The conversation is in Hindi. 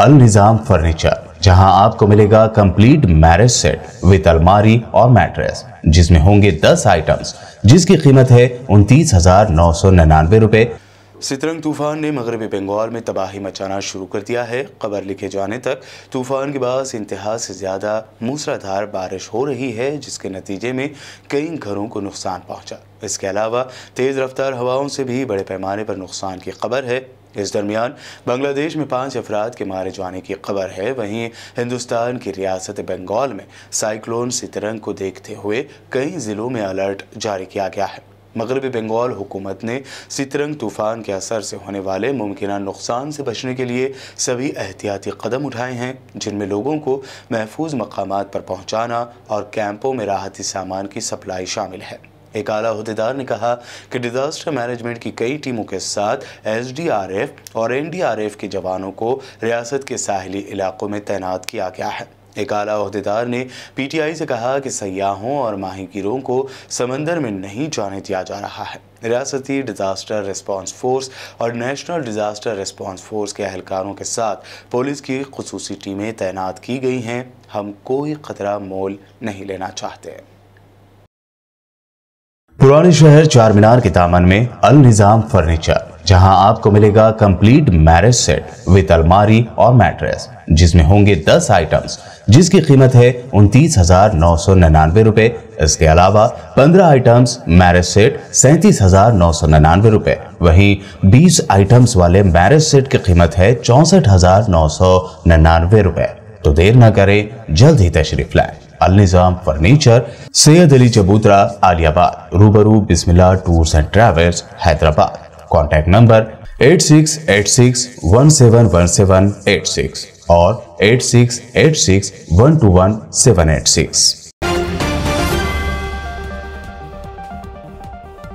अल निज़ाम फर्नीचर जहां आपको मिलेगा कंप्लीट मैरिज सेट विद अलमारी और मैट्रेस जिसमें होंगे 10 आइटम्स जिसकी कीमत है उनतीस हजार नौ सौ निन्यानवे रुपए सितरंग तूफान ने मगरबी बंगाल में तबाही मचाना शुरू कर दिया है खबर लिखे जाने तक तूफान के बाद इंतहा से ज़्यादा मूसलाधार बारिश हो रही है जिसके नतीजे में कई घरों को नुकसान पहुंचा इसके अलावा तेज़ रफ्तार हवाओं से भी बड़े पैमाने पर नुकसान की खबर है इस दरमियान बांग्लादेश में पाँच अफराद के मारे जाने की खबर है वहीं हिंदुस्तान की रियासत बंगाल में साइक्लोन सितरंग को देखते हुए कई ज़िलों में अलर्ट जारी किया गया है मगरबी बंगाल हुकूमत ने सितरंग तूफान के असर से होने वाले मुमकिन नुकसान से बचने के लिए सभी एहतियाती कदम उठाए हैं जिनमें लोगों को महफूज मकाम पर पहुँचाना और कैंपों में राहती सामान की सप्लाई शामिल है एक आला अहदेदार ने कहा कि डिज़ास्टर मैनेजमेंट की कई टीमों के साथ एसडीआरएफ और एनडीआरएफ के जवानों को रियासत के साहली इलाकों में तैनात किया गया है एक आला अहदेदार ने पीटीआई से कहा कि सयाहों और माहीगीरों को समंदर में नहीं जाने दिया जा रहा है रियासती डिज़ास्टर रिस्पांस फोर्स और नेशनल डिज़ास्टर रिस्पांस फोर्स के अहलकारों के साथ पुलिस की खसूसी टीमें तैनात की गई हैं हम कोई ख़तरा मोल नहीं लेना चाहते पुराने शहर चार मीनार के दामन में अल निजाम फर्नीचर जहां आपको मिलेगा कंप्लीट मैरिज सेट विद अलमारी और मैट्रेस जिसमें होंगे 10 आइटम्स जिसकी कीमत है उनतीस हजार नौ सौ निन्यानवे रूपए इसके अलावा 15 आइटम्स मैरिज सेट सैतीस हजार नौ सौ निन्यानवे रूपए वही बीस आइटम्स वाले मैरिज सेट की कीमत है चौसठ हजार नौ सौ निन्यानवे रूपए तो देर न करें जल्द ही तशरीफ लाएं अल निज़ाम फर्नीचर सैयद अली चबूतरा आलियाबाद रूबरू Bismillah tours and travels Hyderabad contact number eight six eight six one seven one seven eight six और eight six eight six one two one seven eight six